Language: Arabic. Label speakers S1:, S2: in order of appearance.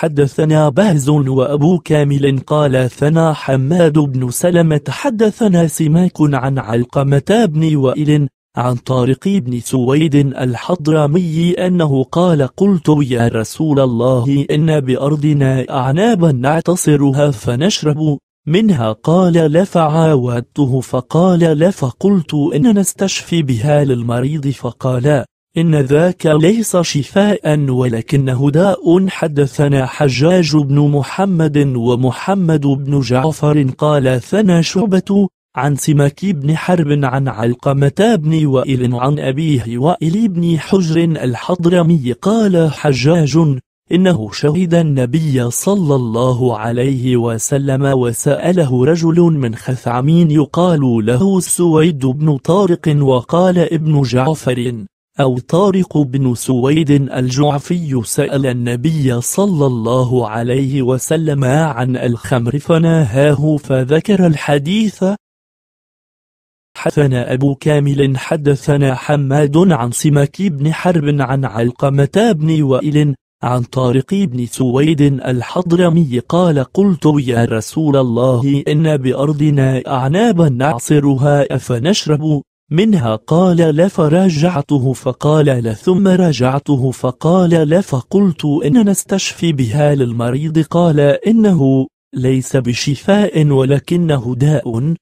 S1: حدثنا بهز وأبو كامل قال ثنا حماد بن سلمة حدثنا سماك عن علقمة بن وائل عن طارق بن سويد الحضرمي أنه قال قلت يا رسول الله إن بأرضنا أعنابا نعتصرها فنشرب منها قال لفعاودته فقال لفقلت إن نستشفي بها للمريض فقال إن ذاك ليس شفاء ولكنه داء حدثنا حجاج بن محمد ومحمد بن جعفر قال ثنا شعبة عن سماك بن حرب عن علقمة بن وائل عن أبيه وائل بن حجر الحضرمي قال حجاج إنه شهد النبي صلى الله عليه وسلم وسأله رجل من خثعمين يقال له سويد بن طارق وقال ابن جعفر أو طارق بن سويد الجعفي سأل النبي صلى الله عليه وسلم عن الخمر فناهاه فذكر الحديث حدثنا أبو كامل حدثنا حماد عن سمك بن حرب عن علقمة بن وائل عن طارق بن سويد الحضرمي قال قلت يا رسول الله إن بأرضنا أعنابا نعصرها أفنشرب منها قال لا فراجعته فقال لا ثم راجعته فقال لا فقلت إن نستشفي بها للمريض قال إنه ليس بشفاء ولكنه داء